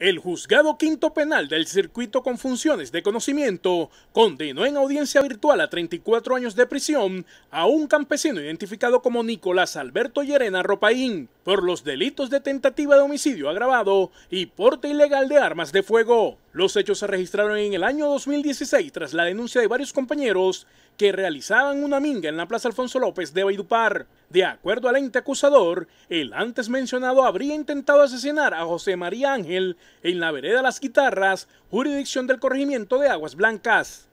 El juzgado quinto penal del circuito con funciones de conocimiento condenó en audiencia virtual a 34 años de prisión a un campesino identificado como Nicolás Alberto Llerena Ropaín por los delitos de tentativa de homicidio agravado y porte ilegal de armas de fuego. Los hechos se registraron en el año 2016 tras la denuncia de varios compañeros que realizaban una minga en la Plaza Alfonso López de Baidupar. De acuerdo al ente acusador, el antes mencionado habría intentado asesinar a José María Ángel en la vereda Las Guitarras, jurisdicción del corregimiento de Aguas Blancas.